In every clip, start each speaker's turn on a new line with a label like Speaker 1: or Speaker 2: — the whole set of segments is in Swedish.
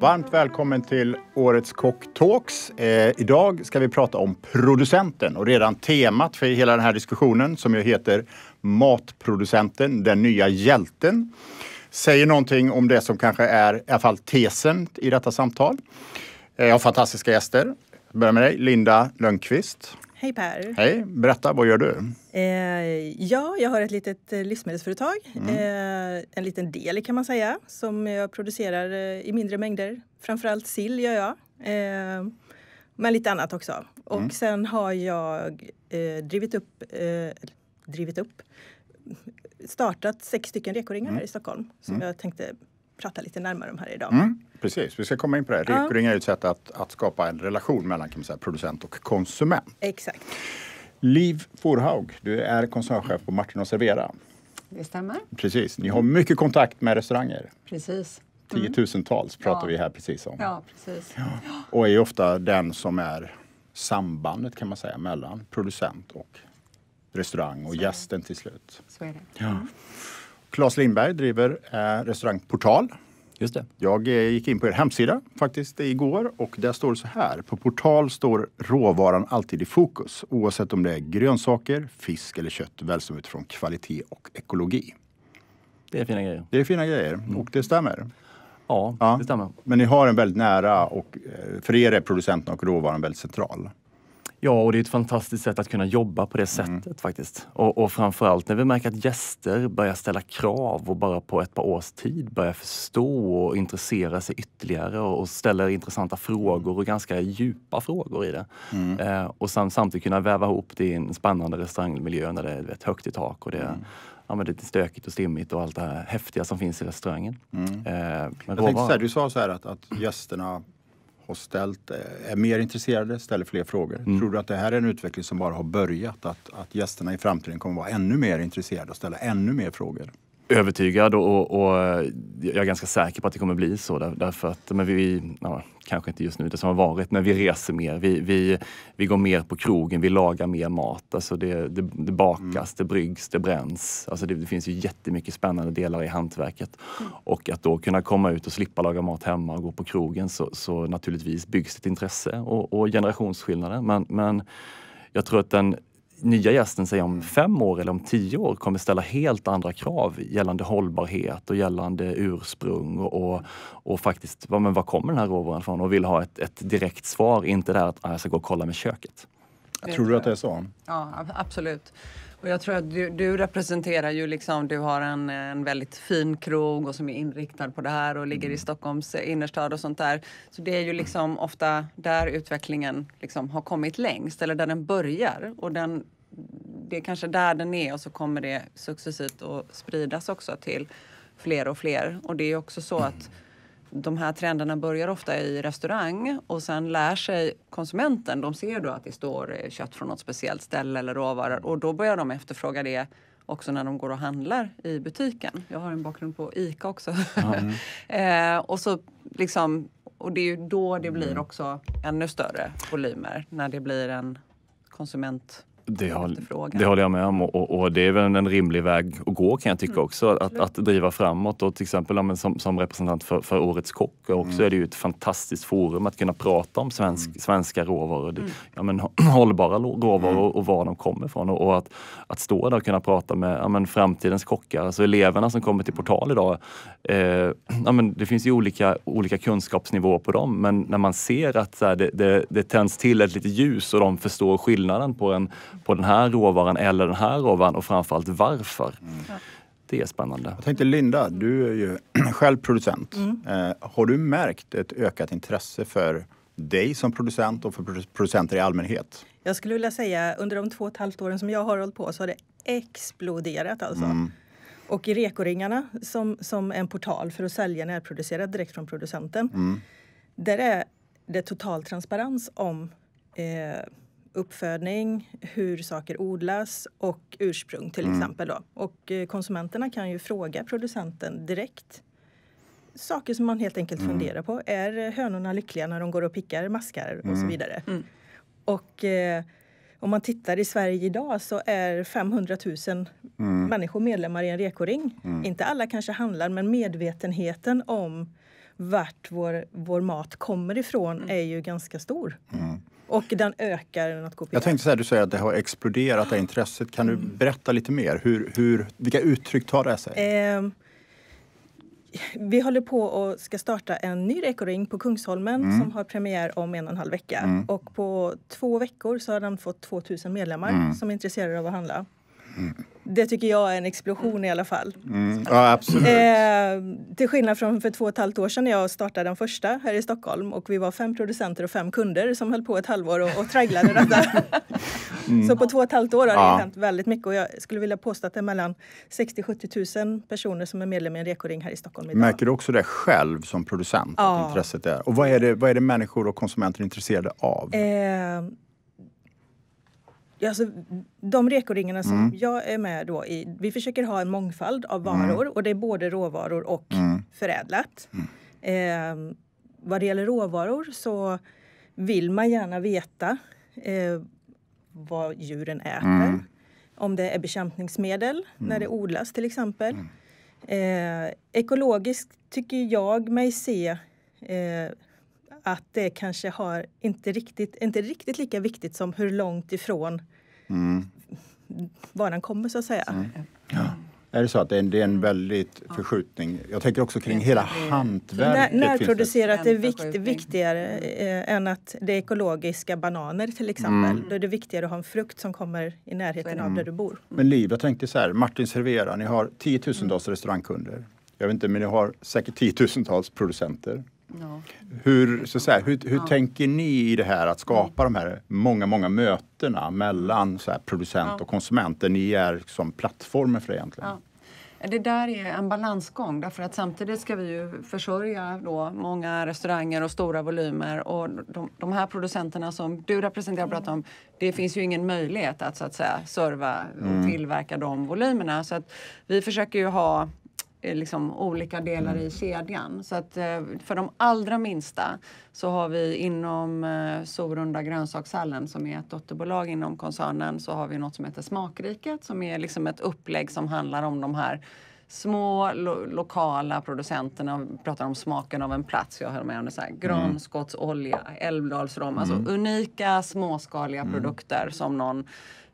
Speaker 1: Varmt välkommen till årets Kocktalks. Eh, idag ska vi prata om producenten och redan temat för hela den här diskussionen som ju heter Matproducenten, den nya hjälten. Säger någonting om det som kanske är i alla fall tesen i detta samtal. Eh, jag har fantastiska gäster. Jag börjar med dig, Linda Lönnqvist.
Speaker 2: Hej Per! Hej!
Speaker 1: Berätta, vad gör du?
Speaker 2: Eh, ja, jag har ett litet eh, livsmedelsföretag. Mm. Eh, en liten del kan man säga som jag producerar eh, i mindre mängder. Framförallt sill gör jag. Eh, men lite annat också. Och mm. sen har jag drivit upp, drivit upp, startat sex stycken rekoringar mm. här i Stockholm som mm. jag tänkte prata lite närmare om här idag. Mm.
Speaker 1: Precis, vi ska komma in på det. Rekring är ju ett sätt att, att skapa en relation mellan kan man säga, producent och konsument. Exakt. Liv Forhaug, du är koncernchef på Martin och Servera. Det stämmer. Precis, ni har mycket kontakt med restauranger. Precis. Mm. Tiotusentals pratar ja. vi här precis om.
Speaker 3: Ja, precis. Ja.
Speaker 1: Och är ofta den som är sambandet kan man säga mellan producent och restaurang och Så gästen till slut. Så är det. Ja. Claes mm. Lindberg driver eh, restaurang Portal Just det. Jag eh, gick in på er hemsida faktiskt igår och där står det så här. På portal står råvaran alltid i fokus oavsett om det är grönsaker, fisk eller kött väl som utifrån kvalitet och ekologi. Det är fina grejer. Det är fina grejer mm. och det stämmer. Ja, ja, det stämmer. Men ni har en väldigt nära och eh, för er är producenten och råvaran väldigt central. Ja, och det är ett fantastiskt sätt att kunna jobba på det mm. sättet mm.
Speaker 4: faktiskt. Och, och framförallt när vi märker att gäster börjar ställa krav och bara på ett par års tid börjar förstå och intressera sig ytterligare och, och ställer intressanta mm. frågor och ganska djupa frågor i det. Mm. Eh, och sen samtidigt kunna väva ihop det i en spännande restaurangmiljö när det är vet, högt i tak och det mm ja, men lite stökigt och stimmigt och allt det här häftiga som finns i restaurangen. Mm. Eh, jag tänkte så här, du
Speaker 1: sa så här att, att gästerna har ställt eh, är mer intresserade, ställer fler frågor. Mm. Tror du att det här är en utveckling som bara har börjat? Att, att gästerna i framtiden kommer vara ännu mer intresserade och ställa ännu mer frågor?
Speaker 4: övertygad och, och, eh, jag är ganska säker på att det kommer bli så. Där, därför att men vi, ja, kanske inte just nu, det som har varit, men vi reser mer. Vi, vi, vi går mer på krogen, vi lagar mer mat. Alltså det, det, det bakas, mm. det bryggs, det bränns. Alltså det, det finns ju jättemycket spännande delar i hantverket. Mm. Och att då kunna komma ut och slippa laga mat hemma och gå på krogen så, så naturligtvis byggs ett intresse och, och generationsskillnader. Men, men jag tror att den nya gästen säg om fem år eller om tio år kommer ställa helt andra krav gällande hållbarhet och gällande ursprung och, och, och faktiskt vad, men vad kommer den här råvaran ifrån och vill ha ett, ett direkt svar, inte där att ah, jag ska gå och kolla med köket. Tror du att det är så?
Speaker 3: Ja, absolut. Och jag tror att du, du, representerar ju liksom, du har en, en väldigt fin krog och som är inriktad på det här och ligger i mm. Stockholms innerstad och sånt där. Så det är ju liksom ofta där utvecklingen liksom har kommit längst eller där den börjar. Och den, det är kanske där den är och så kommer det successivt att spridas också till fler och fler. Och det är också så att de här trenderna börjar ofta i restaurang och sen lär sig konsumenten. De ser då att det står eh, kött från något speciellt ställe eller råvaror och då börjar de efterfråga det också när de går och handlar i butiken. Jag har en bakgrund på ICA också. Mm. eh, och, så liksom, och det är ju då det blir mm. också ännu större volymer, när det blir en konsument det, det håller
Speaker 4: jag med om och, och, det är väl en rimlig väg att gå kan jag tycka mm. också. Att, att, driva framåt och till exempel som, som representant för, för Årets kock också mm. är det ju ett fantastiskt forum att kunna prata om svensk, mm. svenska råvaror. Mm. Ja, men, hållbara råvaror mm. och var de kommer ifrån och, och, att, att stå där och kunna prata med ja, men, framtidens kockar. Alltså eleverna som kommer till mm. Portal idag. Eh, ja, men, det finns ju olika, olika kunskapsnivåer på dem men när man ser att så här, det, det, det tänds till ett litet ljus och de förstår skillnaden på en på den här råvaran eller den här råvaran och framförallt varför. Mm. Det är spännande.
Speaker 1: Jag tänkte Linda, du är ju själv producent. Mm. Eh, har du märkt ett ökat intresse för dig som producent och för producenter i allmänhet?
Speaker 2: Jag skulle vilja säga under de två och ett halvt åren som jag har hållit på så har det exploderat alltså. Mm. Och i rekoringarna som, som en portal för att sälja närproducerat direkt från producenten. Mm. Där är det total transparens om eh, uppfödning, hur saker odlas och ursprung till mm. exempel. Då. Och eh, konsumenterna kan ju fråga producenten direkt saker som man helt enkelt mm. funderar på. Är hönorna lyckliga när de går och pickar maskar mm. och så mm. vidare? Mm. Och eh, om man tittar i Sverige idag så är 500 000 mm. människor medlemmar i en rekoring. Inte alla kanske handlar men medvetenheten om vart vår, vår mat kommer ifrån är ju ganska stor. Och den ökar något kopierat. Jag
Speaker 1: tänkte så du säger att det har exploderat, det här intresset. Kan du mm. berätta lite mer? Hur, hur, vilka uttryck tar det sig?
Speaker 2: Eh, vi håller på och ska starta en ny Rekoring på Kungsholmen mm. som har premiär om en och en halv vecka. Mm. Och på två veckor så har den fått 2000 medlemmar mm. som är intresserade av att handla. Det tycker jag är en explosion i alla fall. Mm, ja, absolut. Eh, till skillnad från för två och ett halvt år sedan när jag startade den första här i Stockholm och vi var fem producenter och fem kunder som höll på ett halvår och, och tragglade detta. Mm. Så på två och ett halvt år har ja. det hänt väldigt mycket och jag skulle vilja påstå att det är mellan 60-70 000 personer som är medlem i en rekoring här i Stockholm idag. Märker
Speaker 1: du också det själv som producent? Ja. Att intresset är. Och vad är, det, vad är det människor och konsumenter är intresserade av?
Speaker 2: Eh, Alltså, de rekoringarna som mm. jag är med då i, vi försöker ha en mångfald av mm. varor mm. och det är både råvaror och mm. förädlat. Mm. Eh, vad det gäller råvaror så vill man gärna veta eh, vad djuren äter. Mm. Om det är bekämpningsmedel när mm. det odlas till exempel. Eh, ekologiskt tycker jag mig se eh, att det kanske har inte riktigt, inte riktigt lika viktigt som hur långt ifrån mm. varan kommer så att säga. Mm. Ja.
Speaker 1: Är det så att det är en, det är en väldigt ja. förskjutning? Jag tänker också kring hela hantverket. När, närproducerat
Speaker 2: är vikt, viktigare eh, än att det är ekologiska bananer till exempel. Mm. Då är det viktigare att ha en frukt som kommer i närheten av där mm. du bor.
Speaker 1: Men Liv, jag tänkte så här, Martin Servera, ni har tiotusentals mm. restaurangkunder. Jag vet inte, men ni har säkert tiotusentals producenter. Ja. Hur, så säga, hur, hur ja. tänker ni i det här att skapa de här många, många mötena mellan så här, producent ja. och konsument där ni är som plattformen för det egentligen?
Speaker 3: Det där är en balansgång därför att samtidigt ska vi ju försörja då många restauranger och stora volymer och de, de här producenterna som du representerar och pratar om, det finns ju ingen möjlighet att så att säga serva och mm. tillverka de volymerna. Så att vi försöker ju ha Eh, liksom olika delar i mm. kedjan. Så att eh, för de allra minsta så har vi inom eh, Sorunda grönsakshallen som är ett dotterbolag inom koncernen så har vi något som heter Smakriket som är liksom ett upplägg som handlar om de här små lo lokala producenterna pratar om smaken av en plats. Jag höll med om det så här, mm. granskottsolja, älvdalsrom. Alltså mm. unika småskaliga mm. produkter som någon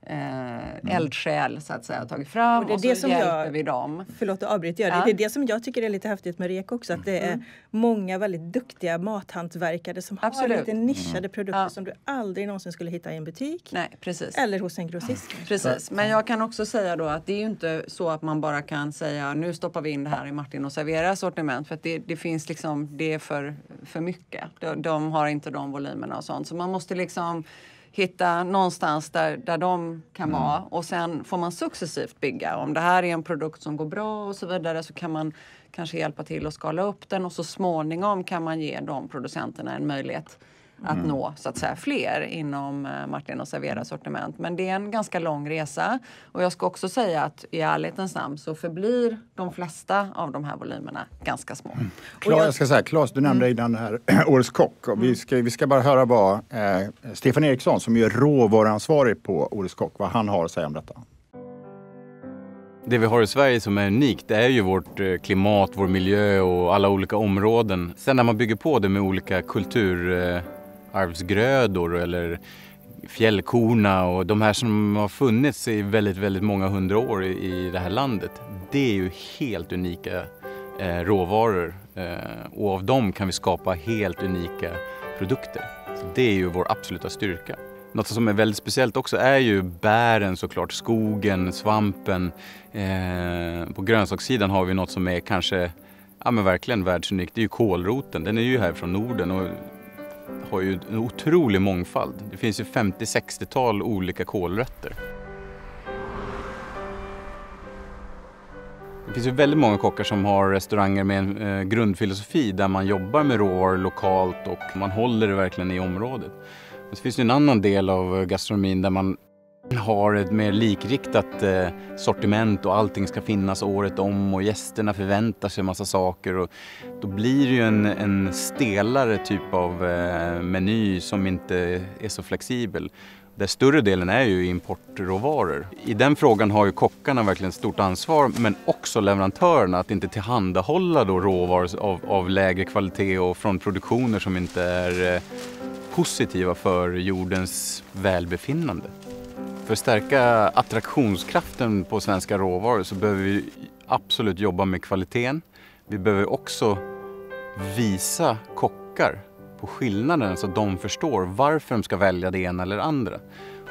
Speaker 3: eh, mm. eldsjäl
Speaker 2: så att säga har tagit fram och, det är och så som hjälper jag, vi dem. Förlåt att avbryta jag. Ja. Det är det som jag tycker är lite häftigt med REK också att det är mm. många väldigt duktiga mathantverkare som Absolut. har lite nischade mm. produkter ja. som du aldrig någonsin skulle hitta i en butik. Nej, precis. Eller hos en grossist. Ja. Precis, men jag
Speaker 3: kan också säga då att det är ju inte så att man bara kan säga nu stoppar vi in det här i Martin och serverar sortiment för att det, det finns liksom det är för, för mycket. De, de har inte de volymerna och sånt så man måste liksom hitta någonstans där, där de kan mm. vara och sen får man successivt bygga. Om det här är en produkt som går bra och så vidare så kan man kanske hjälpa till att skala upp den och så småningom kan man ge de producenterna en möjlighet att mm. nå så att säga, fler inom eh, Martin och Servera mm. sortiment. Men det är en ganska lång resa och jag ska också säga att i ärlighetens namn så förblir de flesta av de här volymerna ganska små. Mm.
Speaker 1: Klar, jag... jag... ska säga, Claes, du nämnde mm. innan det här Årets kock och vi, mm. ska, vi ska bara höra vad eh, Stefan Eriksson som är råvaruansvarig på Årets kock, vad han har att säga om detta.
Speaker 5: Det vi har i Sverige som är unikt det är ju vårt eh, klimat, vår miljö och alla olika områden. Sen när man bygger på det med olika kultur eh, arvsgrödor eller fjällkorna och de här som har funnits i väldigt, väldigt många hundra år i det här landet. Det är ju helt unika eh, råvaror eh, och av dem kan vi skapa helt unika produkter. Så det är ju vår absoluta styrka. Något som är väldigt speciellt också är ju bären såklart, skogen, svampen. Eh, på grönsakssidan har vi något som är kanske, ja men verkligen världsunikt, det är ju kålroten. Den är ju här från Norden och har ju en otrolig mångfald. Det finns ju 50-60-tal olika kolrötter. Det finns ju väldigt många kockar som har restauranger med en eh, grundfilosofi där man jobbar med råvaror lokalt och man håller det verkligen i området. Men så finns det en annan del av eh, gastronomin där man har ett mer likriktat eh, sortiment och allting ska finnas året om och gästerna förväntar sig massa saker. Och då blir det ju en, en stelare typ av eh, meny som inte är så flexibel. Där större delen är ju importråvaror. I den frågan har ju kockarna verkligen ett stort ansvar men också leverantörerna att inte tillhandahålla då råvaror av, av lägre kvalitet och från produktioner som inte är eh, positiva för jordens välbefinnande. För att stärka attraktionskraften på svenska råvaror så behöver vi absolut jobba med kvaliteten. Vi behöver också visa kockar på skillnaden så att de förstår varför de ska välja det ena eller det andra.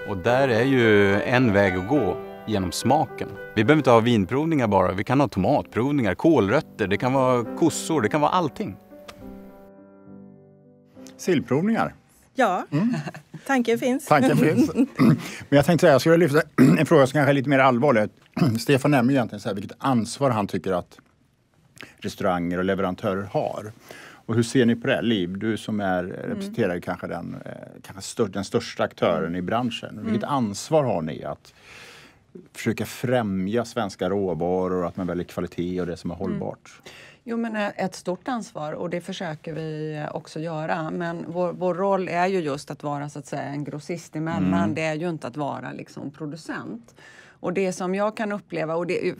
Speaker 5: Och där är ju en väg att gå genom smaken. Vi behöver inte ha vinprovningar bara, vi kan ha tomatprovningar, kolrötter, det kan vara
Speaker 1: kossor, det kan vara allting. Sillprovningar. Ja, mm.
Speaker 2: tanken finns. Tanken finns. Men
Speaker 1: jag tänkte säga, jag skulle lyfta en fråga som kanske är lite mer allvarlig. Stefan nämner egentligen så här, vilket ansvar han tycker att restauranger och leverantörer har. Och hur ser ni på det? Liv, du som är, mm. representerar mm. kanske, den, eh, kanske stör, den största aktören mm. i branschen. Mm. Vilket ansvar har ni att försöka främja svenska råvaror och att man väljer kvalitet och det som är mm. hållbart? Mm.
Speaker 3: Jo, men ett stort ansvar och det försöker vi också göra. Men vår, vår roll är ju just att vara så att säga en grossist emellan. Mm. Det är ju inte att vara liksom producent. Och det som jag kan uppleva, och det,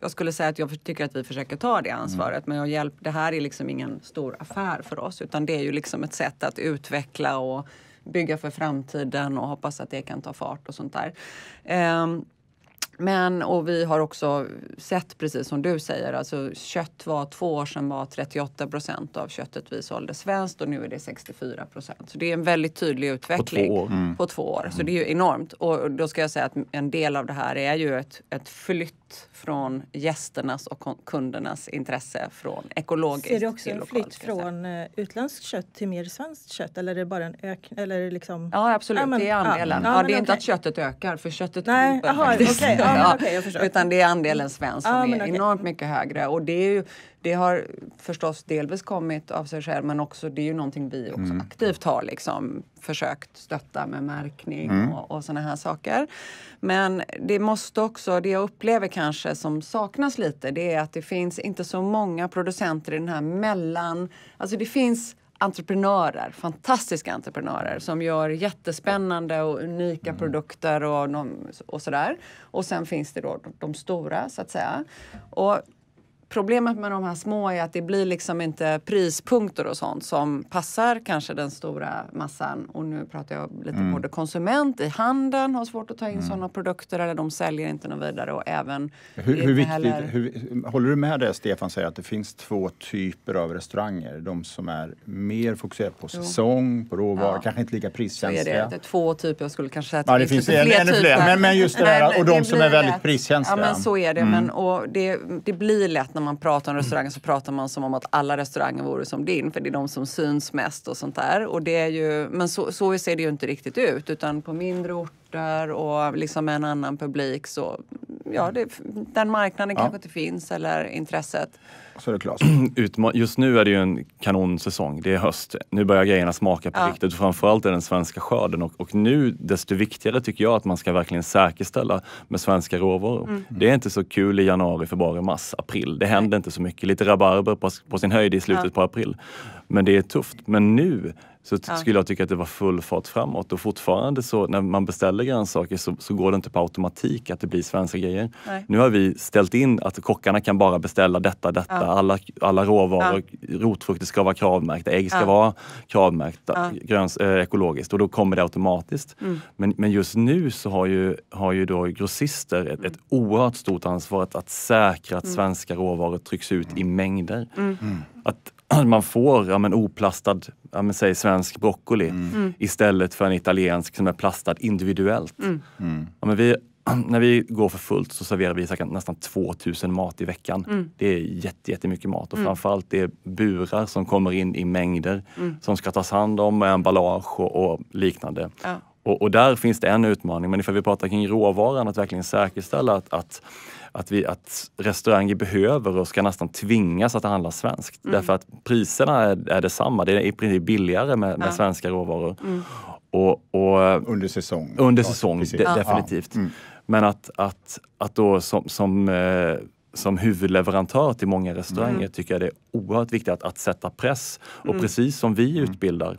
Speaker 3: jag skulle säga att jag tycker att vi försöker ta det mm. ansvaret, mm. men jag hjälp, det här är liksom ingen stor affär för oss utan det är ju liksom ett sätt att utveckla och bygga för framtiden och hoppas att det kan ta fart och sånt där. Um, men och vi har också sett, precis som du säger, alltså kött var två år sedan var 38 procent av köttet vi sålde svenskt och nu är det 64 procent. Så det är en väldigt tydlig utveckling på två år. Mm. På två år. Så det är ju enormt. Och då ska jag säga att en del av det här är ju ett, ett flytt från gästernas och kundernas intresse från ekologiskt till lokalt. Ser du också
Speaker 2: en flytt från eh, utländskt kött till mer svenskt kött eller är det bara en ökning? liksom...
Speaker 3: Ja absolut, ja, men, det är andelen. Ja, ja, det är okay. inte att köttet ökar för köttet Nej, aha, faktiskt. Okay. Ja, men, okay, Utan det är andelen svenskt som men, är enormt mycket högre och det är ju det har förstås delvis kommit av sig själv men också det är ju någonting vi också mm. aktivt har liksom försökt stötta med märkning mm. och, och sådana här saker. Men det måste också, det jag upplever kanske som saknas lite det är att det finns inte så många producenter i den här mellan... Alltså det finns entreprenörer, fantastiska entreprenörer som gör jättespännande och unika mm. produkter och, och sådär. Och sen finns det då de stora så att säga. Och problemet med de här små är att det blir liksom inte prispunkter och sånt som passar kanske den stora massan. Och nu pratar jag lite mm. både konsument i handeln har svårt att ta in mm. sådana produkter eller de säljer inte
Speaker 1: något vidare och även... Hur, hur viktigt, heller... hur, håller du med det Stefan säger att det finns två typer av restauranger? De som är mer fokuserade på säsong, på råvaror, ja. kanske inte lika priskänsliga. Det, det är
Speaker 3: två typer, jag skulle kanske säga att ja, det, det finns fler, ännu fler. Men, men just det där, och de som är väldigt rätt. priskänsliga. Ja men så är det, mm. men och det, det blir lätt när man pratar om mm. restauranger så pratar man som om att alla restauranger vore som din för det är de som syns mest och sånt där. Och det är ju, men så, så ser det ju inte riktigt ut utan på mindre orter sporter och liksom en annan publik så ja, det, den marknaden ja. kanske inte finns eller intresset. Så är det klart.
Speaker 4: Just nu är det ju en kanonsäsong. Det är höst. Nu börjar grejerna smaka på ja. riktigt. Framförallt är den svenska skörden och, och, nu desto viktigare tycker jag att man ska verkligen säkerställa med svenska råvaror. Mm. Det är inte så kul i januari, februari, mars, april. Det händer Nej. inte så mycket. Lite rabarber på, på sin höjd i slutet ja. på april. Men det är tufft. Men nu så ja. skulle jag tycka att det var full fart framåt och fortfarande så när man beställer grönsaker så, så går det inte på automatik att det blir svenska grejer. Nej. Nu har vi ställt in att kockarna kan bara beställa detta, detta, ja. alla, alla råvaror, ja. rotfrukter ska vara kravmärkta, ägg ska vara kravmärkta, gröns, äh, ekologiskt och då kommer det automatiskt. Mm. Men, men just nu så har ju, har ju då grossister ett, mm. ett oerhört stort ansvar att, att säkra att mm. svenska råvaror trycks ut i mm. mängder. Mm. Mm. Att, man får ja, men oplastad, ja, men säg svensk broccoli mm. mm. istället för en italiensk som är plastad individuellt. Mm. mm. Ja, men vi, när vi går för fullt så serverar vi nästan 2000 mat i veckan. Mm. Det är jätte, jättemycket mat och mm. framförallt det är burar som kommer in i mängder mm. som ska tas hand om med emballage och, och liknande. Ja. Och, och, där finns det en utmaning, men ifall vi pratar kring råvaran, att verkligen säkerställa att, att att, vi, att restauranger behöver och ska nästan tvingas att handla svenskt. Mm. Därför att priserna är, är detsamma. Det är i princip billigare med, med ja. svenska råvaror. Mm. Och, och, under säsong. Under säsong, ja, de, ja. definitivt. Mm. Men att, att, att då som, som eh, som huvudleverantör till många restauranger mm. tycker jag det är oerhört viktigt att, att sätta press. Och mm. precis som vi mm. utbildar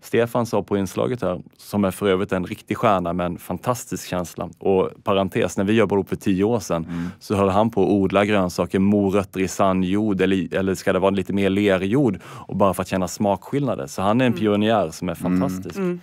Speaker 4: Stefan sa på inslaget här, som är för övrigt en riktig stjärna med en fantastisk känsla. Och parentes, när vi jobbade ihop för tio år sedan mm. så höll han på att odla grönsaker, morötter i sandjord eller, eller ska det vara lite mer lerjord och bara för att känna smakskillnader. Så han är en mm. pionjär som är fantastisk. Mm. mm.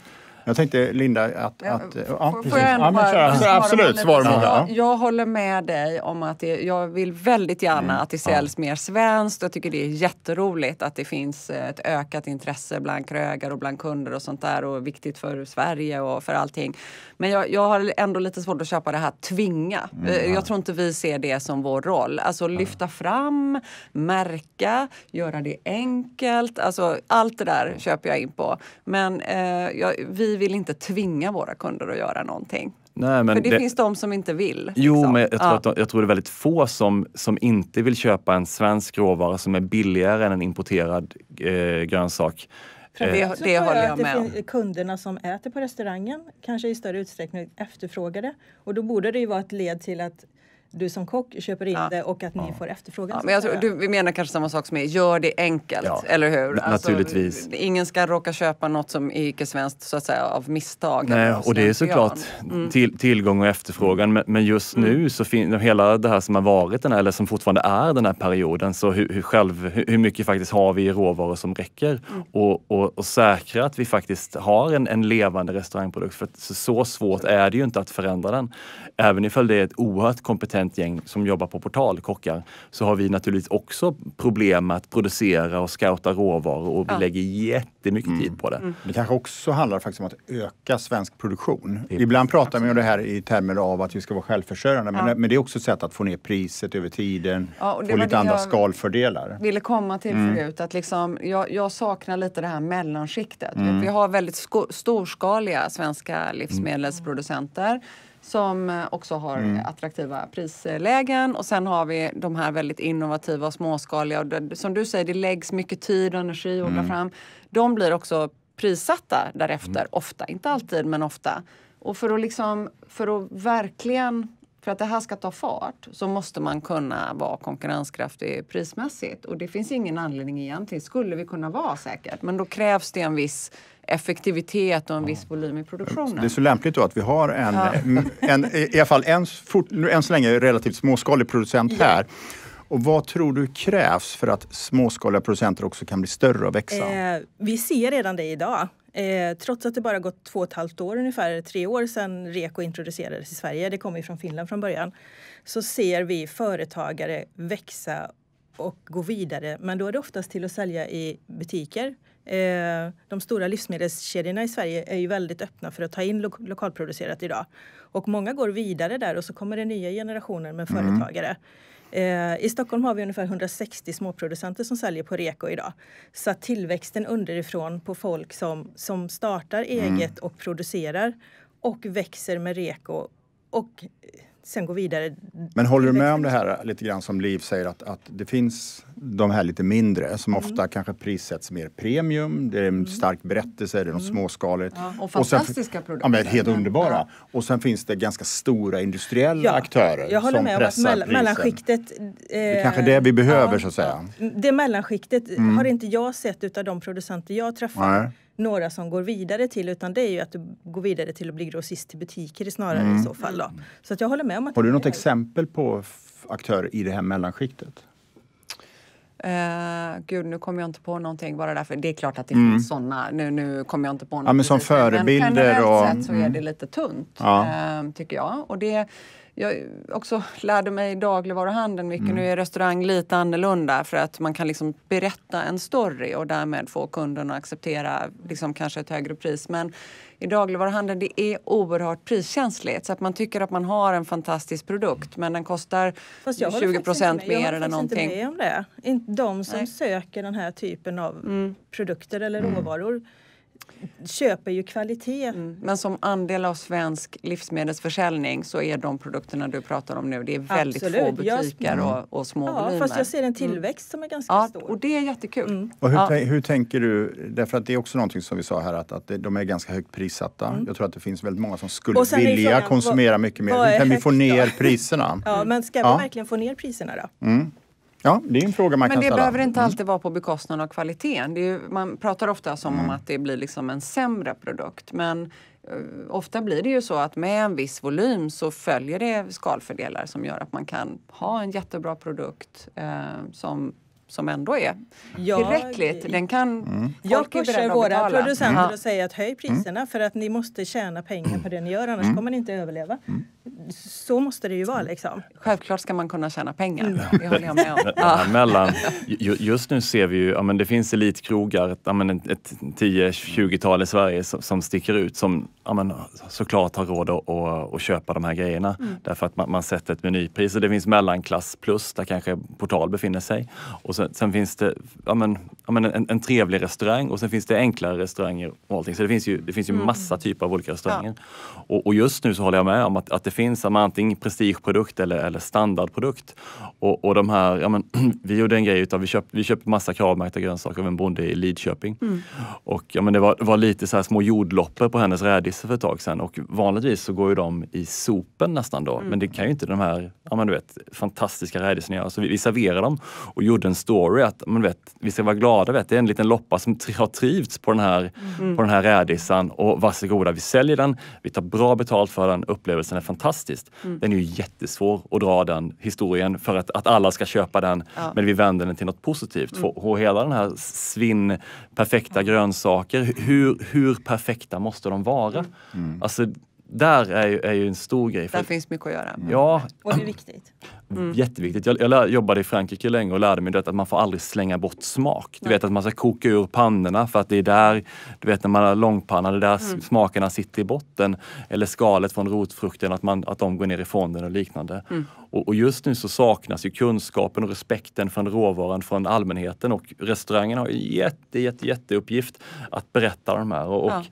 Speaker 1: Jag tänkte Linda att... att ja, ja, precis. Jag ja, bara, kör, svara absolut, svara på jag, jag
Speaker 3: håller med dig om att det, jag vill väldigt gärna mm. att det säljs ja. mer svenskt. Jag tycker det är jätteroligt att det finns eh, ett ökat intresse bland krögare och bland kunder och sånt där och viktigt för Sverige och för allting. Men jag, jag har ändå lite svårt att köpa det här tvinga. Mm. Eh, jag tror inte vi ser det som vår roll. Alltså lyfta fram, märka, göra det enkelt. Alltså allt det där köper jag in på. Men eh, jag, vi vi vill inte tvinga våra kunder att göra någonting.
Speaker 4: Nej, men För det, det, finns de
Speaker 3: som inte vill. Jo, liksom. men jag
Speaker 4: tror, ja. att de, jag tror det är väldigt få som, som inte vill köpa en svensk råvara som är billigare än en importerad eh, grönsak. det, eh, det, det håller jag, jag med om.
Speaker 2: Kunderna som äter på restaurangen kanske i större utsträckning efterfrågar det. Och då borde det ju vara ett led till att du som kock köper in ja. det och att ni ja. får efterfrågan. Ja, men jag tror,
Speaker 3: du, vi menar kanske samma sak som är, gör det enkelt, eller hur? Alltså, naturligtvis. Ingen ska råka köpa något som är icke-svenskt så att säga av misstag. Nej, alltså, och det är såklart mm.
Speaker 4: till, tillgång och efterfrågan men, men just mm. nu så finns hela det här som har varit den här, eller som fortfarande är den här perioden, så hur, hur själv, hur, hur, mycket faktiskt har vi i råvaror som räcker mm. och, och, och, säkra att vi faktiskt har en, en levande restaurangprodukt. För så svårt är det ju inte att förändra den. Även ifall det är ett oerhört kompetent ett som jobbar på Portal, kockar, så har vi naturligtvis också problem med att producera och scouta råvaror och vi ja. lägger jättemycket mm. tid på det. Mm.
Speaker 1: Det kanske också handlar faktiskt om att öka svensk produktion. Det Ibland pratar man om det här i termer av att vi ska vara självförsörjande ja. men, det är också ett sätt att få ner priset över tiden, ja, och få lite andra skalfördelar.
Speaker 3: ville komma till mm. förut, att liksom, jag, jag saknar lite det här mellanskiktet. Mm. Vi har väldigt sko- storskaliga svenska mm. livsmedelsproducenter som eh, också har mm. attraktiva prislägen. Och sen har vi de här väldigt innovativa och småskaliga. Och det, som du säger, det läggs mycket tid och energi att mm. fram. De blir också prissatta därefter, mm. ofta. Inte alltid, men ofta. Och för att, liksom, för att verkligen för att det här ska ta fart så måste man kunna vara konkurrenskraftig prismässigt och det finns ingen anledning egentligen, skulle vi kunna vara säkert, men då krävs det en viss effektivitet och en viss volym i produktionen. Det är så
Speaker 1: lämpligt då att vi har en, ja. Mm, en i alla fall en, fort, än så länge relativt småskalig producent ja. här och vad tror du krävs för att småskaliga producenter också kan bli större och växa?
Speaker 2: Eh, vi ser redan det idag. Eh, trots att det bara gått två och ett halvt år, ungefär tre år sedan REKO introducerades i Sverige, det kom ju från Finland från början, så ser vi företagare växa och gå vidare. Men då är det oftast till att sälja i butiker. Eh, de stora livsmedelskedjorna i Sverige är ju väldigt öppna för att ta in lo lokalproducerat idag. Och många går vidare där och så kommer det nya generationer med mm. företagare. Eh, I Stockholm har vi ungefär 160 småproducenter som säljer på Reko idag. Så att tillväxten underifrån på folk som, som startar mm. eget mm. och producerar och växer med Reko och sen gå vidare.
Speaker 1: Men håller du med om det här lite grann som Liv säger att, att det finns de här lite mindre som mm. ofta kanske prissätts mer premium, det är en mm. stark berättelse, det är något mm. småskaligt. Ja, och fantastiska och sen, produkter. Ja, helt underbara. Ja. Och sen finns det ganska stora industriella ja, aktörer jag håller som med pressar om att mellanskiktet.
Speaker 2: Eh, det är eh, kanske det
Speaker 1: vi behöver ja, så att säga.
Speaker 2: Det mellanskiktet mm. har inte jag sett utav de producenter jag träffar. Nej några som går vidare till utan det är ju att du går vidare till att bli grossist till butiker snarare mm. i så fall. Då. Så att jag håller med om att Har du något
Speaker 1: exempel på aktörer i det här mellanskiktet?
Speaker 2: Uh,
Speaker 3: gud, nu kommer jag inte på någonting bara därför. Det är klart att det mm. finns sådana. Nu, nu kommer jag inte på något. Ja, men som förebilder men generellt och... sett så är det mm. lite tunt, ja. uh, tycker jag. Och det, jag också lärde mig dagligvaruhandeln mycket. Mm. Nu är restaurang lite annorlunda för att man kan liksom berätta en story och därmed få kunden att acceptera liksom kanske ett högre pris. Men i dagligvaruhandeln det är oerhört priskänsligt så att man tycker att man har en fantastisk produkt men den kostar 20 procent mer eller någonting. Jag
Speaker 2: håller inte med om det. De som Nej. söker den här typen av mm. produkter eller mm. råvaror köper ju kvalitet. Mm.
Speaker 3: Men som andel av svensk livsmedelsförsäljning så är de produkterna du pratar om nu, det är
Speaker 2: väldigt Absolut. få butiker
Speaker 3: jag...
Speaker 1: och, och, små
Speaker 2: ja, volymer. Fast jag ser en mm. tillväxt mm. som är ganska ja, stor. Och det är jättekul. Mm. Och hur, ja.
Speaker 1: hur, tänker du, därför att det är också någonting som vi sa här att, att de är ganska högt prissatta. Mm. Jag tror att det finns väldigt många som skulle vilja frågan, konsumera vad, mycket mer. Hur kan vi få ner då? priserna?
Speaker 2: Ja, men ska vi verkligen få ner priserna då? Mm. Ja, det är en fråga man Men kan ställa. det behöver inte mm. alltid vara på
Speaker 3: bekostnad av kvaliteten. Ju, man pratar ofta som mm. om att det blir liksom en sämre produkt. Men eh, ofta blir det ju så att med en viss volym så följer det skalfördelar som gör att man kan ha en jättebra produkt eh, som som ändå är jag, tillräckligt. Den
Speaker 2: kan, mm. Jag pushar våra betala. producenter mm. och säger att höj mm. priserna mm. för att ni måste tjäna pengar på det ni gör annars mm. kommer ni inte överleva. Mm så måste det ju vara. Liksom. Självklart ska man kunna tjäna pengar. Mm. Det håller jag med
Speaker 4: om. Ja. just nu ser vi ju, ja, men det finns elitkrogar, ett, ett, ett 10-20-tal i Sverige som, som, sticker ut som ja, men, såklart har råd att, att, att köpa de här grejerna. Mm. Därför att man, man sätter ett menypris och det finns mellanklass plus där kanske Portal befinner sig. Och sen, sen finns det ja, men, ja, men en, en, trevlig restaurang och sen finns det enklare restauranger. Och allting. Så det finns ju, det finns ju mm. massa typer av olika restauranger. Ja. Och, och, just nu så håller jag med om att, att det finns gemensamma antingen prestigeprodukt eller, eller standardprodukt. Och, och de här, ja, men, vi gjorde en grej utav, vi köpte, vi köpte massa kravmärkta grönsaker av en bonde i Lidköping. Mm. Och ja, men det var, var lite så små jordloppor på hennes rädisor för ett tag sedan och vanligtvis så går ju de i sopen nästan då. Mm. Men det kan ju inte de här ja, men, du vet, fantastiska rädisorna göra. Så vi, vi serverade dem och gjorde en story att men, du vet, vi ska vara glada, vet, det är en liten loppa som har trivts på den här, mm. på den här rädisan och varsågoda, vi säljer den, vi tar bra betalt för den, upplevelsen är fantastisk fantastiskt. Mm. Den är ju jättesvår att dra den historien för att, att alla ska köpa den. Ja. Men vi vänder den till något positivt. Mm. och hela den här svinn, perfekta grönsaker. Hur, hur perfekta måste de vara? Mm. Alltså, där är ju, är ju en stor grej. För, där finns
Speaker 3: mycket att göra. Mm. Ja. Och det är viktigt. Mm.
Speaker 4: Jätteviktigt. Jag, jag lär, jobbade i Frankrike länge och lärde mig detta att man får aldrig slänga bort smak. Du Nej. vet att man ska koka ur pannorna för att det är där, du vet när man har långpanna, det är där mm. smakerna sitter i botten. Eller skalet från rotfrukten, att, man, att de går ner i fonden och liknande. Mm. Och, och, just nu så saknas ju kunskapen och respekten från råvaran från allmänheten och restaurangerna har ju jätte, jätte, jätteuppgift att berätta de här. Och, ja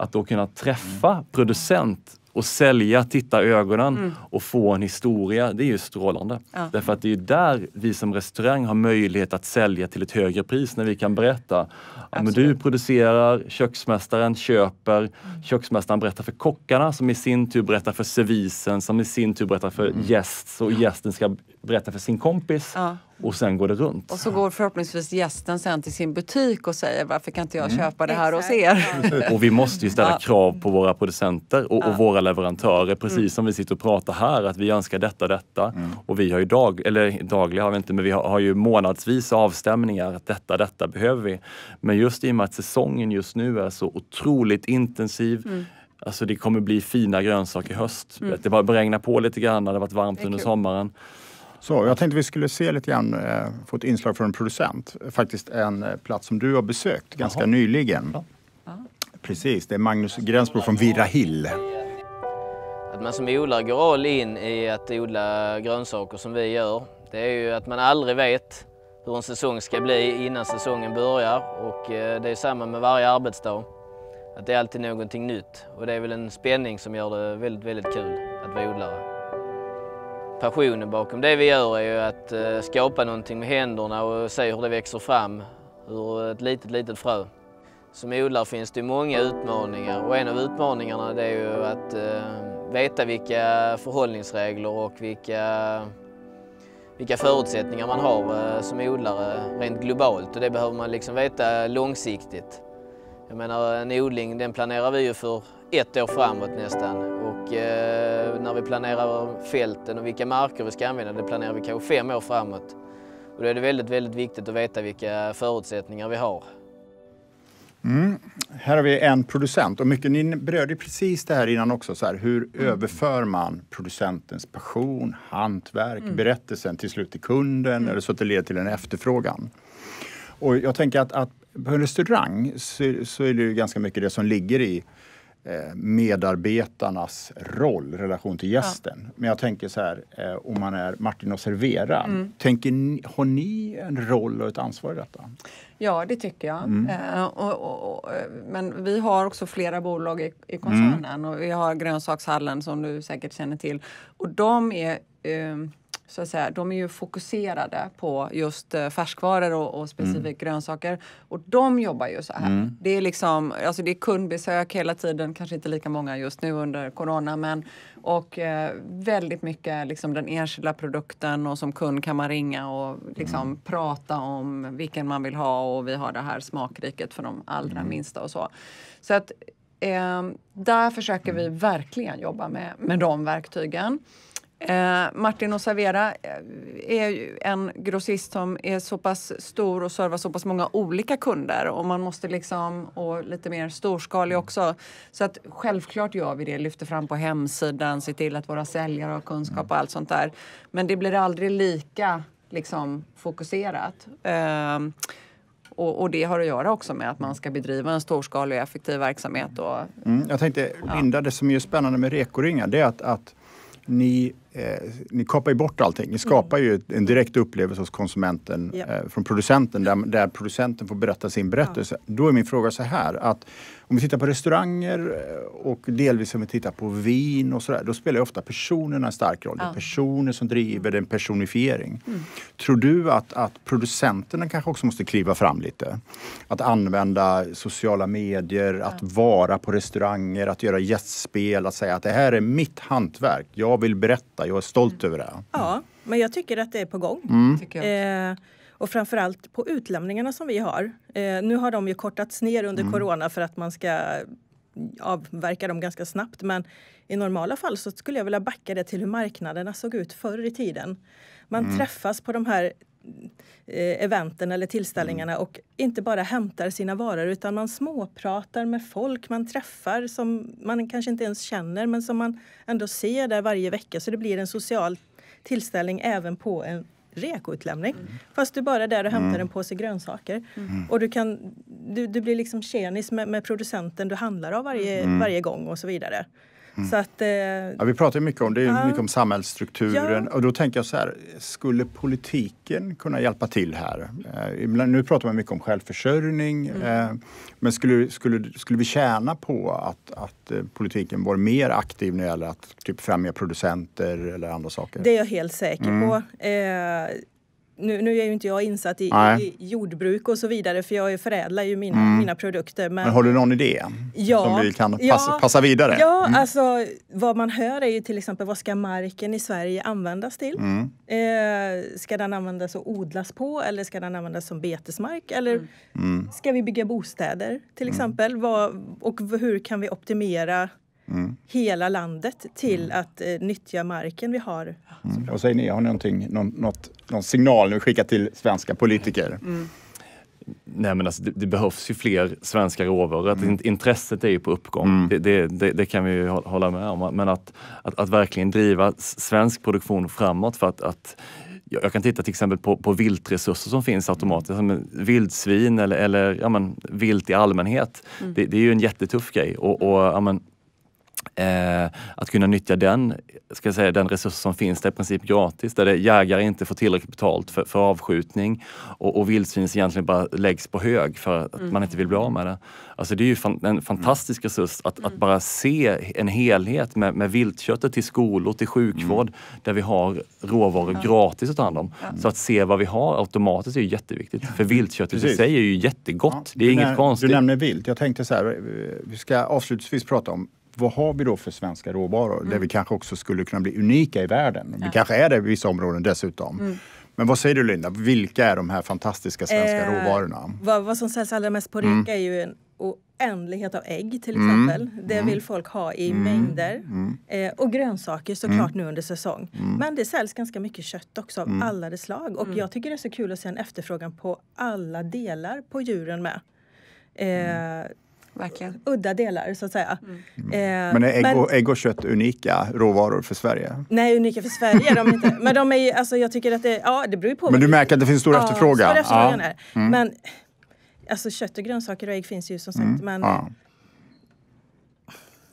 Speaker 4: att då kunna träffa producent och sälja Titta ögonen mm. och få en historia, det är ju strålande. Ja. Därför att det är där vi som restaurang har möjlighet att sälja till ett högre pris när vi kan berätta. Ja, men du producerar, köksmästaren köper, mm. köksmästaren berättar för kockarna som i sin tur berättar för servisen som i sin tur berättar för mm. gäst och gästen ska berätta för sin kompis. Ja. Och sen går det runt.
Speaker 3: Och så går förhoppningsvis gästen sen till sin butik och säger varför kan inte jag mm. köpa det här Exakt. hos er? och
Speaker 4: vi måste ju ställa krav på våra producenter och, och våra leverantörer. precis mm. som vi sitter och pratar här, att vi önskar detta, detta. Mm. Och vi har ju dag, eller dagliga har vi inte, men vi har, har ju månadsvis avstämningar, att detta, detta behöver vi. Men just i och med att säsongen just nu är så otroligt intensiv mm. Alltså det kommer bli fina grönsaker i höst. Mm. Det bara regna på lite grann, det har varit varmt under
Speaker 1: sommaren. Så, jag tänkte vi skulle se lite grann, eh, få ett inslag från en producent. Faktiskt en eh, plats som du har besökt ganska Jaha. nyligen. Ja. Precis, det är Magnus Gränsbro från Virra Hill.
Speaker 6: Att man som odlare går all in i att odla grönsaker som vi gör, det är ju att man aldrig vet hur en säsong ska bli innan säsongen börjar och eh, det är samma med varje arbetsdag. Att det är alltid någonting nytt och det är väl en spänning som gör det väldigt, väldigt kul att vara odlare. Passionen bakom det vi gör är ju att eh, skapa någonting med händerna och se hur det växer fram ur ett litet, litet frö. Som odlare finns det många utmaningar och en av utmaningarna det är ju att eh, veta vilka förhållningsregler och vilka, vilka förutsättningar man har eh, som odlare rent globalt och det behöver man liksom veta långsiktigt. Jag menar en odling den planerar vi ju för ett år framåt nästan och eh, när vi planerar fälten och vilka marker vi ska använda det planerar vi kanske fem år framåt. Och då är det väldigt, väldigt viktigt att veta vilka förutsättningar vi har.
Speaker 1: Mm. Här har vi en producent och mycket, ni berörde precis det här innan också. Så här, hur mm. överför man producentens passion, hantverk, mm. berättelsen till slut till kunden eller mm. så att det leder till en efterfrågan? Och jag tänker att, att på en restaurang så, så, är det ju ganska mycket det som ligger i Eh, medarbetarnas roll, i relation till gästen. Ja. Men jag tänker så här, eh, om man är Martin och servera, mm. tänker ni, har ni en roll och ett ansvar i detta?
Speaker 3: Ja, det tycker jag. Mm. Eh, och, och, och, men vi har också flera bolag i, i koncernen mm. och vi har grönsakshallen som du säkert känner till och de är eh, så att säga, de är ju fokuserade på just eh, färskvaror och, och specifikt mm. grönsaker. Och de jobbar ju så här. Mm. Det, är liksom, alltså det är kundbesök hela tiden, kanske inte lika många just nu under corona, men och eh, väldigt mycket liksom den enskilda produkten och som kund kan man ringa och liksom mm. prata om vilken man vill ha och vi har det här smakriket för de allra mm. minsta och så. Så att eh, där försöker vi mm. verkligen jobba med, med de verktygen. Eh, Martin och Servera eh, är ju en grossist som är så pass stor och servar så pass många olika kunder och man måste liksom, och lite mer storskalig mm. också. Så att självklart gör vi det, lyfter fram på hemsidan, ser till att våra säljare har kunskap mm. och allt sånt där. Men det blir aldrig lika liksom fokuserat. Eh, och, och, det har att göra också med att man ska bedriva en storskalig och effektiv verksamhet. Och,
Speaker 1: mm, jag tänkte, Linda, ja. det som är spännande med Rekoringar det är att, att ni Eh, ni kapar ju bort allting. Ni mm. skapar mm. ju en direkt upplevelse hos konsumenten yep. eh, från producenten där, där, producenten får berätta sin berättelse. Ja. Då är min fråga så här att om vi tittar på restauranger eh, och delvis om vi tittar på vin och sådär, då spelar ofta personerna en stark roll. Ja. Det är personer som driver, det är personifiering. Mm. Tror du att, att producenterna kanske också måste kliva fram lite? Att använda sociala medier, ja. att vara på restauranger, att göra gästspel, att säga att det här är mitt hantverk. Jag vill berätta, jag är stolt mm. över det.
Speaker 2: Ja, men jag tycker att det är på gång. Mm och framförallt på utlämningarna som vi har. Eh, nu har de ju kortats ner under mm. corona för att man ska avverka dem ganska snabbt. Men i normala fall så skulle jag vilja backa det till hur marknaderna såg ut förr i tiden. Man mm. träffas på de här eh, eventen eller tillställningarna mm. och inte bara hämtar sina varor utan man småpratar med folk man träffar som man kanske inte ens känner men som man ändå ser där varje vecka så det blir en social tillställning även på en rekoutlämning. Mm. Fast du bara är där och hämtar mm. en påse grönsaker. Mm. Och du, kan, du, du blir liksom tjenis med, med, producenten du handlar av varje, mm. varje gång och så vidare. Mm. Så att, eh, ja,
Speaker 1: vi pratar mycket om det, ja. mycket om samhällsstrukturen ja. och då tänker jag så här, skulle politiken kunna hjälpa till här? Eh, nu pratar man mycket om självförsörjning, mm. eh, men skulle, skulle, skulle vi tjäna på att, att eh, politiken var mer aktiv när det gäller att typ främja producenter eller andra saker? Det
Speaker 2: är jag helt säker mm. på. Eh, nu, nu är ju inte jag insatt i, i, jordbruk och så vidare för jag förädlar ju mina, mm. mina produkter. Men... men... har du
Speaker 1: någon idé ja, som vi kan passa, ja, passa vidare? Ja, mm.
Speaker 2: alltså vad man hör är ju till exempel vad ska marken i Sverige användas till? Mm. Eh, ska den användas och odlas på eller ska den användas som betesmark? Eller mm. mm. ska vi bygga bostäder till mm. exempel? Vad, och hur kan vi optimera mm. hela landet till mm. att eh, nyttja marken vi har. Mm.
Speaker 1: Vad säger ni, har ni någonting, någon, något, någon signal nu skicka till svenska politiker? Mm.
Speaker 2: mm.
Speaker 4: Nej men alltså, det, det, behövs ju fler svenska råvaror. Mm. Intresset är ju på uppgång, mm. det, det, det, kan vi ju hålla med om. Men att, att, att verkligen driva svensk produktion framåt för att, att jag kan titta till exempel på, på viltresurser som finns automatiskt, som vildsvin eller, eller ja, men, vilt i allmänhet. Mm. Det, det, är ju en jättetuff grej och, och ja, men, Eh, att kunna nyttja den, ska säga, den resurs som finns, där i princip gratis, där det, jägare inte får tillräckligt betalt för, för avskjutning och, och vildsvin egentligen bara läggs på hög för att mm. man inte vill bli av med det. Alltså det är ju fan, en mm. fantastisk resurs att, att, mm. bara se en helhet med, med viltköttet till skolor, till sjukvård mm. där vi har råvaror ja. gratis att ta hand om. Ja. Så att se vad vi har automatiskt är ju jätteviktigt. Ja. För viltköttet i sig är ju jättegott. Det är du inget när, konstigt. Du nämner
Speaker 1: vilt. Jag tänkte så här, eh, vi ska avslutningsvis prata om vad har vi då för svenska råvaror? Mm. Där vi kanske också skulle kunna bli unika i världen. Ja. Vi kanske är det i vissa områden dessutom. Mm. Men vad säger du Linda, vilka är de här fantastiska svenska eh, råvarorna?
Speaker 2: Vad, vad som säljs allra mest på mm. Rika är ju en oändlighet av ägg till mm. exempel. Mm. Det vill folk ha i mm. mängder. Mm. Eh, och grönsaker såklart mm. nu under säsong. Men det säljs ganska mycket kött också av alla de slag. Och jag tycker det är så kul att se en efterfrågan på alla delar på djuren med. Eh, Verkligen. udda delar så att säga. Mm. Eh, men är ägg, och, ägg
Speaker 1: och kött unika råvaror för Sverige?
Speaker 2: Nej, unika för Sverige är de inte. Men de är ju, alltså, jag tycker att det, ja, det beror ju på. Men du märker att det finns stor ja, efterfrågan? Stor efterfrågan ja. Mm. Men alltså, kött och grönsaker och ägg finns ju som sagt. Mm. Men, ja.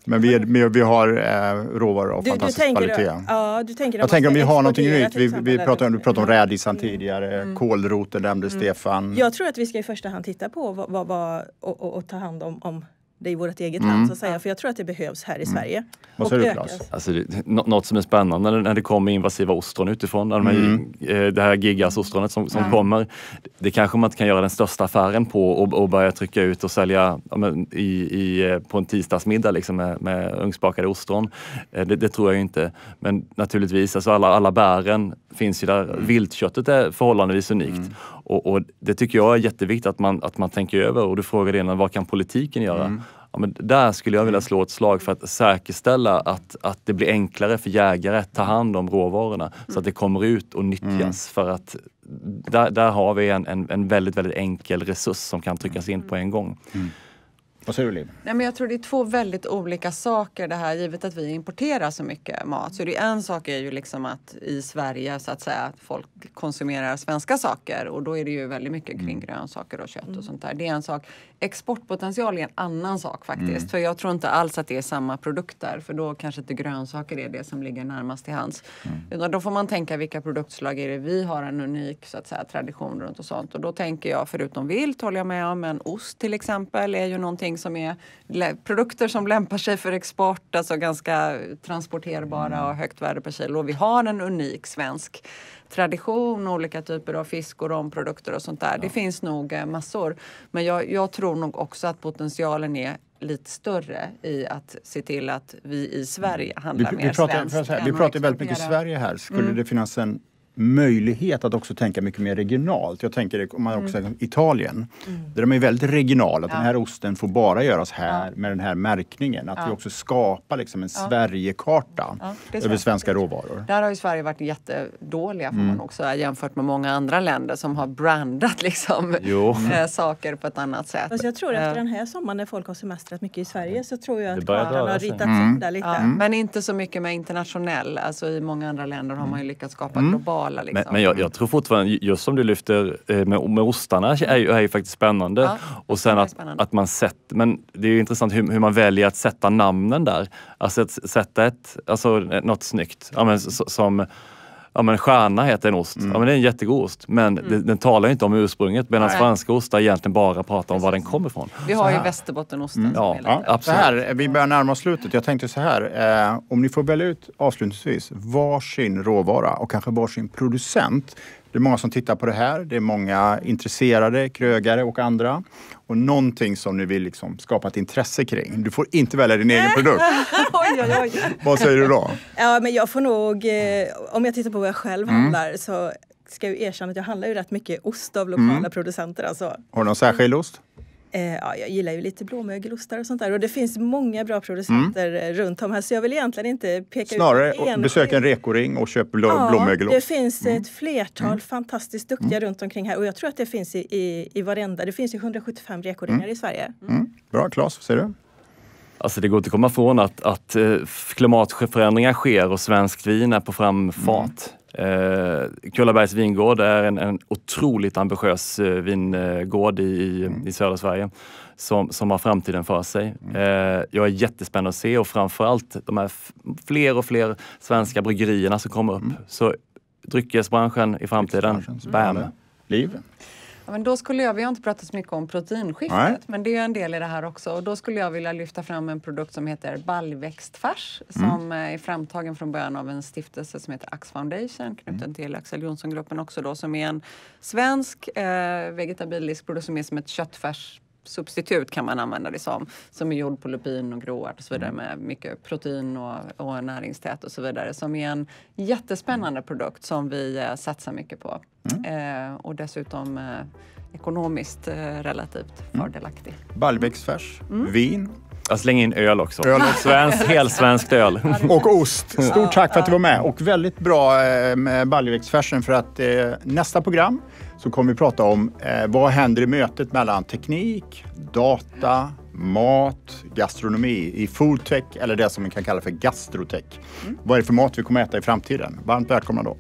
Speaker 1: Men vi, är, mm. vi har eh, råvaror av fantastisk du tänker, kvalitet.
Speaker 2: Ja, du tänker jag tänker om vi har någonting nytt. Vi, vi, pratade, vi pratade om mm.
Speaker 1: rädisan mm. tidigare, mm. kålroten nämnde mm. Stefan. Jag
Speaker 2: tror att vi ska i första hand titta på vad, vad, vad och, och, och, ta hand om, om det i vårt eget mm. land så att säga. För jag tror att det behövs här i mm. Sverige. Vad säger du
Speaker 4: Alltså, det, något som är spännande när, det kommer invasiva ostron utifrån, när de mm. Eh, det här gigasostronet som, som mm. kommer. Det kanske man inte kan göra den största affären på och, och börja trycka ut och sälja i, i, eh, på en tisdagsmiddag liksom, med, med ugnsbakade ostron. Eh, det, det, tror jag inte. Men naturligtvis, alltså alla, alla bären finns ju där. Mm. Viltköttet är förhållandevis unikt. Mm. Och, och, det tycker jag är jätteviktigt att man, att man tänker över och du frågade innan, vad kan politiken göra? Mm. Ja, men där skulle jag vilja slå ett slag för att säkerställa att, att det blir enklare för jägare att ta mm. hand om råvarorna mm. så att mm. det kommer ut och nyttjas. Mm. För att där, där har vi en, en, en, väldigt, väldigt enkel resurs som kan tryckas in mm. på en gång. Vad säger du Liv?
Speaker 3: Nej, men jag tror det är två väldigt olika saker det här givet att vi importerar så mycket mat. Så det är en sak är ju liksom att i Sverige så att säga att folk konsumerar svenska saker och då är det ju väldigt mycket kring mm. grönsaker och kött och mm. sånt där. Det är en sak. Exportpotential är en annan sak faktiskt. Mm. För jag tror inte alls att det är samma produkter för då kanske inte grönsaker är det som ligger närmast till hands. Mm. Utan då får man tänka vilka produktslag är det vi har en unik så att säga, tradition runt och sånt. Och då tänker jag, förutom vilt håller jag med om, men ost till exempel är ju någonting som är produkter som lämpar sig för export, alltså ganska transporterbara mm. och högt värde per kilo. Och vi har en unik svensk tradition, olika typer av fisk och romprodukter och sånt där. Ja. Det finns nog eh, massor. Men jag, jag tror nog också att potentialen är lite större i att se till att vi i Sverige mm. handlar vi, mer vi pratar, svenskt. vi pratar väldigt mycket Sverige
Speaker 1: här. Skulle mm. det finnas en möjlighet att också tänka mycket mer regionalt. Jag tänker om man också mm. Italien, mm. där de är väldigt regionala. ja. den här osten får bara göras här ja. med den här märkningen. Att ja. vi också skapar liksom en ja. Sverigekarta över svenska råvaror.
Speaker 3: Där har ju Sverige varit jättedåliga får mm. man också jämfört med många andra länder som har brandat liksom eh, saker på ett annat sätt. Alltså jag tror att eh. efter den
Speaker 2: här sommaren när folk har semestrat mycket i Sverige så tror jag att kartan har
Speaker 3: ritats mm. där lite. Men inte så mycket med internationell. Alltså i många andra länder har mm. man ju lyckats skapa mm. global lokala. Liksom.
Speaker 4: Men, men jag, jag, mm. tror fortfarande, just som du lyfter eh, med, med ostarna, är ju, är ju faktiskt spännande. Ja, och sen att, spännande. att man sätter, men det är ju intressant hur, hur, man väljer att sätta namnen där. Alltså att sätta ett, alltså något snyggt. Ja, men, som ja men stjärna heter en ost. Mm. Ja men det är en jättegod ost. Men mm. det, den talar inte om ursprunget medan franska ostar egentligen bara pratar om var den kommer ifrån.
Speaker 1: Vi har ju
Speaker 3: Västerbottenosten. Mm. Ja,
Speaker 1: ja, absolut. Så här, vi börjar närma oss slutet. Jag tänkte så här, eh, om ni får välja ut avslutningsvis varsin råvara och kanske varsin producent det är många som tittar på det här. Det är många intresserade, krögare och andra. Och någonting som ni vill liksom skapa ett intresse kring. Du får inte välja din egen produkt.
Speaker 2: oj, oj, oj. Vad säger du då? Ja, men jag får nog, eh, om jag tittar på vad jag själv mm. handlar så ska jag erkänna att jag handlar ju rätt mycket ost av lokala mm. producenter. Alltså. Har
Speaker 1: du någon särskild ost?
Speaker 2: Eh, ja, jag gillar ju lite blåmögelostar och sånt där och det finns många bra producenter mm. Eh, runt om här så jag vill egentligen inte peka Snarare, ut en. besök
Speaker 1: en rekoring och köp blå, ja, blåmögelost. Det
Speaker 2: finns mm. ett flertal mm. fantastiskt mm. duktiga runt omkring här och jag tror att det finns i, i, i varenda. Det finns ju 175 rekoringar mm. i Sverige. Mm.
Speaker 4: Bra, Claes, vad säger du? Alltså det går inte att komma ifrån att, att eh, klimatförändringar sker och svenskt vin är på framfart. Eh, Kullabergs vingård är en, en otroligt ambitiös eh, vingård i, mm. i södra Sverige som, som har framtiden för sig. Mm. Eh, jag är jättespänd att se och framförallt de här fler och fler svenska bryggerierna som kommer upp. Mm. Så dryckesbranschen i framtiden, bam! Liv?
Speaker 3: Ja, men då skulle jag, vi har inte pratat så mycket om proteinskiftet, Nej. men det är en del i det här också. Och då skulle jag vilja lyfta fram en produkt som heter baljväxtfärs mm. som eh, är framtagen från början av en stiftelse som heter Ax Foundation, knuten mm. till Axel Jonsson-gruppen också då, som är en svensk eh, vegetabilisk produkt som är som ett köttfärs substitut kan man använda det som, som är gjord på lupin och gråärt och så vidare mm. med mycket protein och, och näringstät och så vidare som är en jättespännande mm. produkt som vi eh, satsar mycket på mm. eh, och dessutom eh, ekonomiskt eh,
Speaker 1: relativt mm. fördelaktig. Mm. Baljbäcksfärs, mm. vin jag slänger in öl också. Öl också. Svensk,
Speaker 4: helsvenskt öl.
Speaker 1: Och ost. Stort tack för att du var med och väldigt bra eh, med baljväxtfärsen för att eh, nästa program så kommer vi prata om eh, vad händer i mötet mellan teknik, data, mat, gastronomi i foodtech eller det som man kan kalla för gastrotech. Mm. Vad är det för mat vi kommer att äta i framtiden? Varmt välkomna då.